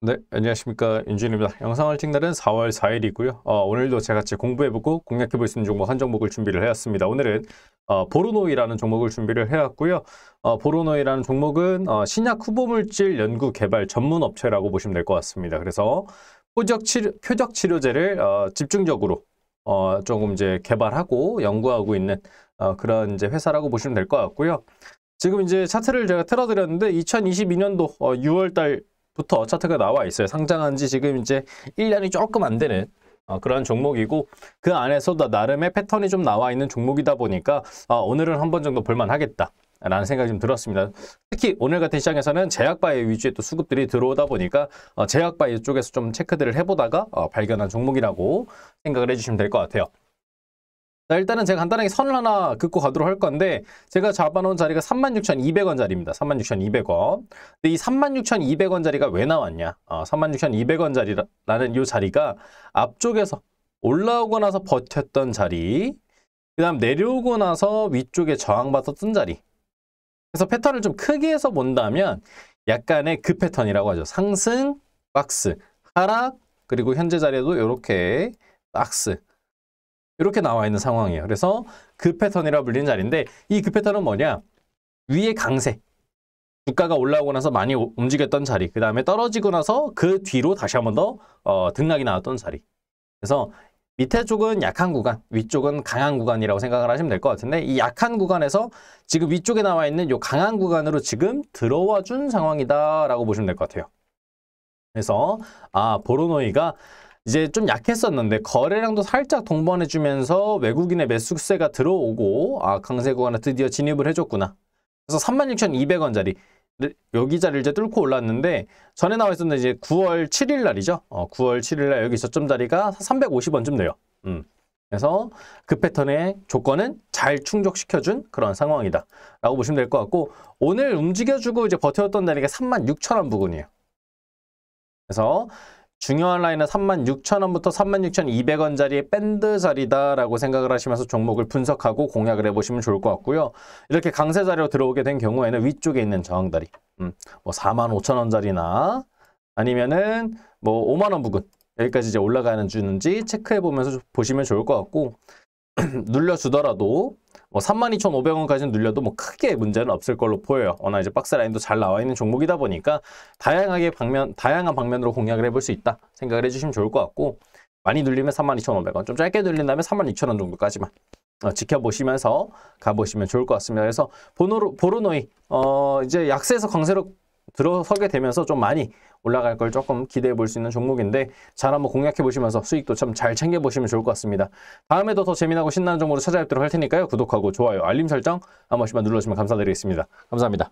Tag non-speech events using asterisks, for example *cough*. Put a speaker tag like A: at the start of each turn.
A: 네, 안녕하십니까. 윤준입니다. 영상을 찍날은 는 4월 4일이고요. 어, 오늘도 제가 같이 공부해보고 공략해볼 수 있는 종목 한 종목을 준비를 해왔습니다. 오늘은 어, 보로노이라는 종목을 준비를 해왔고요. 어, 보로노이라는 종목은 어, 신약 후보물질 연구 개발 전문 업체라고 보시면 될 것 같습니다. 그래서 표적, 치료, 표적 치료제를 어, 집중적으로 어, 조금 이제 개발하고 연구하고 있는 어, 그런 이제 회사라고 보시면 될 것 같고요. 지금 이제 차트를 제가 틀어드렸는데 2022년도 어, 6월달 부터 차트가 나와 있어요. 상장한 지 지금 이제 1년이 조금 안 되는 어, 그런 종목이고 그 안에서도 나름의 패턴이 좀 나와 있는 종목이다 보니까 어, 오늘은 한 번 정도 볼만하겠다. 라는 생각이 좀 들었습니다. 특히 오늘 같은 시장에서는 제약바이오 위주의 또 수급들이 들어오다 보니까 어, 제약바이오 쪽에서 좀 체크들을 해보다가 어, 발견한 종목이라고 생각을 해주시면 될 것 같아요. 자 일단은 제가 간단하게 선을 하나 긋고 가도록 할 건데 제가 잡아놓은 자리가 36,200원 자리입니다. 36,200원. 근데 이 36,200원 자리가 왜 나왔냐? 어, 아, 36,200원 자리라는 이 자리가 앞쪽에서 올라오고 나서 버텼던 자리 그 다음 내려오고 나서 위쪽에 저항받았던 자리 그래서 패턴을 좀 크게 해서 본다면 약간의 그 패턴이라고 하죠. 상승, 박스, 하락, 그리고 현재 자리에도 이렇게 박스 이렇게 나와 있는 상황이에요. 그래서 그 패턴이라 불리는 자리인데 이 그 패턴은 뭐냐? 위에 강세. 주가가 올라오고 나서 많이 움직였던 자리. 그 다음에 떨어지고 나서 그 뒤로 다시 한번 더 어, 등락이 나왔던 자리. 그래서 밑에 쪽은 약한 구간, 위쪽은 강한 구간이라고 생각을 하시면 될 것 같은데 이 약한 구간에서 지금 위쪽에 나와 있는 이 강한 구간으로 지금 들어와 준 상황이다라고 보시면 될 것 같아요. 그래서 아 보로노이가 이제 좀 약했었는데 거래량도 살짝 동반해주면서 외국인의 매수세가 들어오고 아 강세 구간에 드디어 진입을 해줬구나. 그래서 36,200원짜리 여기 자리를 이제 뚫고 올랐는데 전에 나와 있었는데 이제 9월 7일 날이죠. 어, 9월 7일 날 여기 저점 자리가 350원쯤 돼요. 음. 그래서 그 패턴의 조건은 잘 충족시켜준 그런 상황이다 라고 보시면 될 것 같고 오늘 움직여주고 이제 버텨왔던 자리가 36,000원 부근이에요. 그래서 중요한 라인은 36,000원부터 36,200원짜리 밴드 자리다라고 생각을 하시면서 종목을 분석하고 공략을 해보시면 좋을 것 같고요. 이렇게 강세 자리로 들어오게 된 경우에는 위쪽에 있는 저항다리 음, 뭐 45,000원짜리나 아니면은 뭐 5만원 부근 여기까지 이제 올라가는 주는지 체크해 보면서 보시면 좋을 것 같고 *clears throat* 눌려주더라도 뭐 32,500원까지는 눌려도 뭐 크게 문제는 없을 걸로 보여요. 워낙 이제 박스 라인도 잘 나와 있는 종목이다 보니까 다양하게 방면, 다양한 방면으로 공략을 해볼 수 있다 생각을 해주시면 좋을 것 같고 많이 눌리면 32,500원, 좀 짧게 눌린다면 32,000원 정도까지만 어, 지켜보시면서 가보시면 좋을 것 같습니다. 그래서 보노, 보르노이, 어, 이제 약세에서 강세로 들어서게 되면서 좀 많이 올라갈 걸 조금 기대해 볼 수 있는 종목인데 잘 한번 공략해 보시면서 수익도 참 잘 챙겨 보시면 좋을 것 같습니다. 다음에도 더 재미나고 신나는 정보로 찾아뵙도록 할 테니까요. 구독하고 좋아요, 알림 설정 한 번씩만 눌러주시면 감사드리겠습니다. 감사합니다.